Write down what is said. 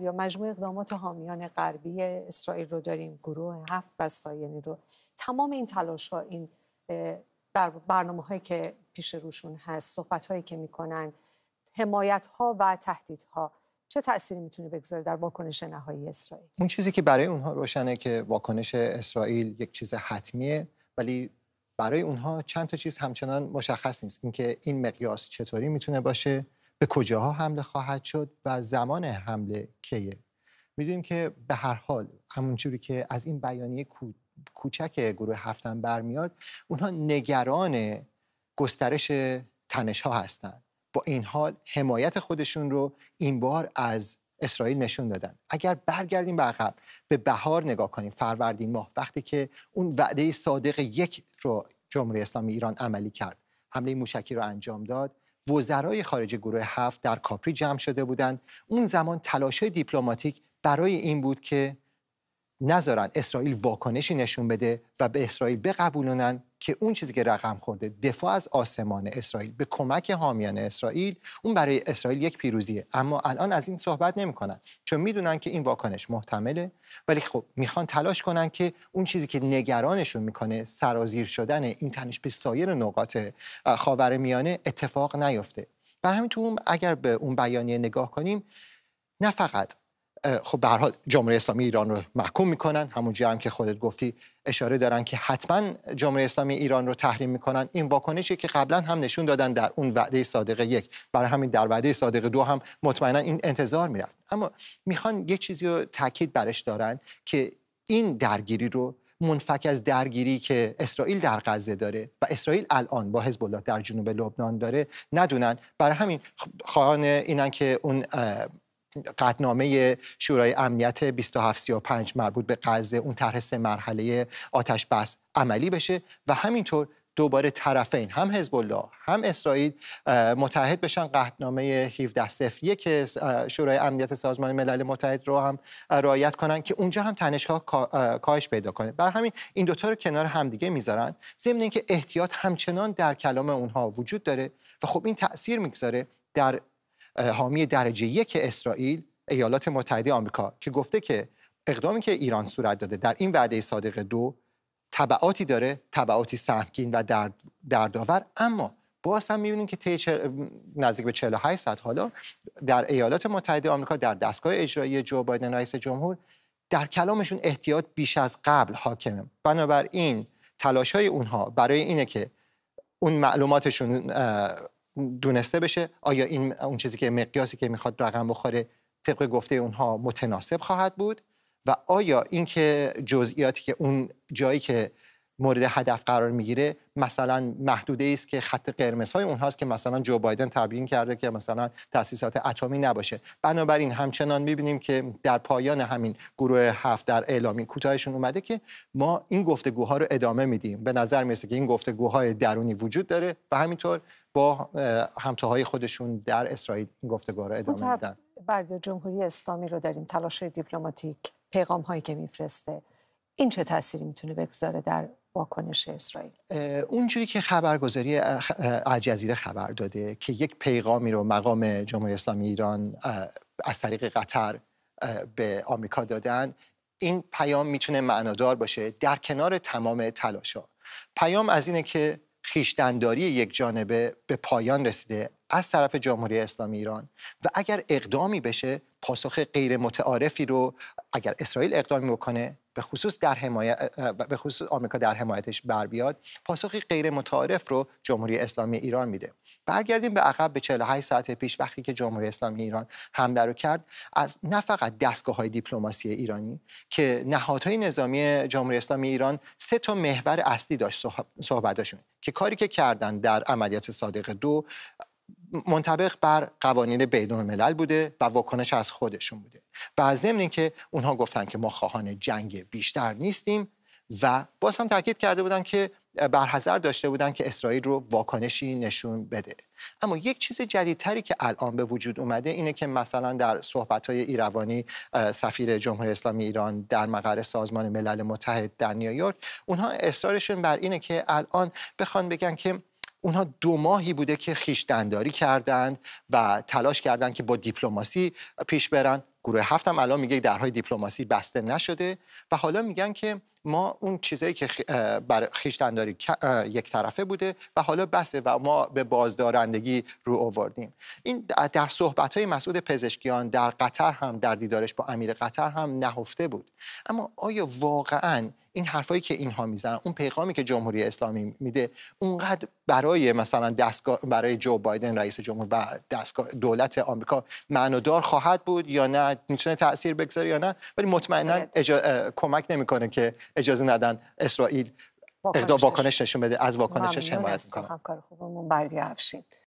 یا مجموع اقدامات حامیان غربی اسرائیل رو داریم گروه هفت و ساینی رو تمام این تلاش ها این در برنامه هایی که پیش روشون هست صحبت هایی که میکنن حمایت ها و تهدید ها چه تأثیری میتونه بگذاره در واکنش نهایی اسرائیل اون چیزی که برای اونها روشنه که واکنش اسرائیل یک چیز حتمیه ولی برای اونها چند تا چیز همچنان مشخص نیست اینکه این مقیاس چطوری میتونه باشه به کجاها حمله خواهد شد و زمان حمله کیه میدونیم که به هر حال همونجوری که از این بیانیه کوچک گروه هفتم برمیاد اونها نگران گسترش تنش ها هستند با این حال حمایت خودشون رو این بار از اسرائیل نشون دادن اگر برگردیم به عقب به بهار نگاه کنیم فروردین ماه وقتی که اون وعده صادق یک رو جمهوری اسلامی ایران عملی کرد حمله موشکی رو انجام داد وزرای خارجه گروه هفت در کاپری جمع شده بودند اون زمان تلاش دیپلماتیک برای این بود که نذارن اسرائیل واکنشی نشون بده و به اسرائیل بقبولونن که اون چیزی که رقم خورده دفاع از آسمان اسرائیل به کمک حامیان اسرائیل اون برای اسرائیل یک پیروزیه اما الان از این صحبت نمیکنن چون میدونن که این واکنش محتمله ولی خب میخوان تلاش کنن که اون چیزی که نگرانشون میکنه سرازیر شدن این تنش به سایر نقاط خاورمیانه اتفاق نیفته و همینطور اگر به اون بیانیه نگاه کنیم نه فقط خب به هر حال جمهوری اسلامی ایران رو محکوم میکنن همون هم که خودت گفتی اشاره دارن که حتما جمهوری اسلامی ایران رو تحریم میکنن این واکنشی که قبلا هم نشون دادن در اون وعده صادق یک برای همین در وعده صادق دو هم مطمئنا این انتظار میرفت اما میخوان یک چیزی رو تاکید برش دارن که این درگیری رو منفک از درگیری که اسرائیل در غزه داره و اسرائیل الان با حزب الله در جنوب لبنان داره ندونن برای همین خواهان اینن که اون قطنامه شورای امنیت 2735 مربوط به غزه اون طرح سه مرحله آتش بس عملی بشه و همینطور دوباره طرفین هم حزب الله هم اسرائیل متحد بشن قطعنامه 1701 شورای امنیت سازمان ملل متحد رو هم رعایت کنن که اونجا هم تنشها کاهش پیدا کنه بر همین این دوتا رو کنار همدیگه میذارن ضمن اینکه احتیاط همچنان در کلام اونها وجود داره و خب این تاثیر میگذاره در حامی درجه یک اسرائیل ایالات متحده آمریکا که گفته که اقدامی که ایران صورت داده در این وعده صادق دو تبعاتی داره تبعاتی سهمگین و درد، دردآور اما باز هم میبینیم که طی نزدیک به 48 ساعت حالا در ایالات متحده آمریکا در دستگاه اجرایی جو بایدن رئیس جمهور در کلامشون احتیاط بیش از قبل حاکمه بنابراین تلاش های اونها برای اینه که اون معلوماتشون دونسته بشه آیا این اون چیزی که مقیاسی که میخواد رقم بخوره طبق گفته اونها متناسب خواهد بود و آیا اینکه جزئیاتی که اون جایی که مورد هدف قرار میگیره مثلا محدوده است که خط قرمزهای اونهاست که مثلا جو بایدن تبیین کرده که مثلا تاسیسات اتمی نباشه بنابراین همچنان میبینیم که در پایان همین گروه هفت در اعلامی کوتاهشون اومده که ما این گفتگوها رو ادامه میدیم به نظر میرسه که این گفتگوهای درونی وجود داره و همینطور با همتاهای خودشون در اسرائیل این گفتگوها رو ادامه میدن جمهوری اسلامی رو داریم تلاش دیپلماتیک پیغام هایی که میفرسته این چه تأثیری میتونه بگذاره در واکنش اسرائیل اونجوری که خبرگزاری الجزیره خبر داده که یک پیغامی رو مقام جمهوری اسلامی ایران از طریق قطر به آمریکا دادن این پیام میتونه معنادار باشه در کنار تمام تلاشا پیام از اینه که خیشتنداری یک جانبه به پایان رسیده از طرف جمهوری اسلامی ایران و اگر اقدامی بشه پاسخ غیر متعارفی رو اگر اسرائیل اقدام بکنه به خصوص در حمایت به خصوص آمریکا در حمایتش بر بیاد پاسخی غیر متعارف رو جمهوری اسلامی ایران میده برگردیم به عقب به 48 ساعت پیش وقتی که جمهوری اسلامی ایران هم رو کرد از نه فقط دستگاه های دیپلماسی ایرانی که نهادهای نظامی جمهوری اسلامی ایران سه تا محور اصلی داشت صحبتشون که کاری که کردن در عملیات صادق دو منطبق بر قوانین بین ملل بوده و واکنش از خودشون بوده و ضمن که اونها گفتن که ما خواهان جنگ بیشتر نیستیم و باز هم تاکید کرده بودن که برحضر داشته بودن که اسرائیل رو واکنشی نشون بده اما یک چیز جدیدتری که الان به وجود اومده اینه که مثلا در صحبت‌های ایروانی سفیر جمهوری اسلامی ایران در مقر سازمان ملل متحد در نیویورک اونها اصرارشون بر اینه که الان بخوان بگن که اونها دو ماهی بوده که خیشدنداری کردند و تلاش کردند که با دیپلماسی پیش برن گروه هفتم الان میگه درهای دیپلماسی بسته نشده و حالا میگن که ما اون چیزایی که بر خیشتنداری یک طرفه بوده و حالا بسه و ما به بازدارندگی رو آوردیم این در صحبت های مسعود پزشکیان در قطر هم در دیدارش با امیر قطر هم نهفته بود اما آیا واقعا این حرفایی که اینها میزنن اون پیغامی که جمهوری اسلامی میده اونقدر برای مثلا دستگاه برای جو بایدن رئیس جمهور و دستگاه دولت آمریکا معنادار خواهد بود یا نه میتونه تاثیر بگذاره یا نه ولی مطمئنا اجا... کمک نمیکنه که اجازه ندن اسرائیل اقدام واکنش نشون بده از واکنشش حمایت کنه کار خوبمون بردی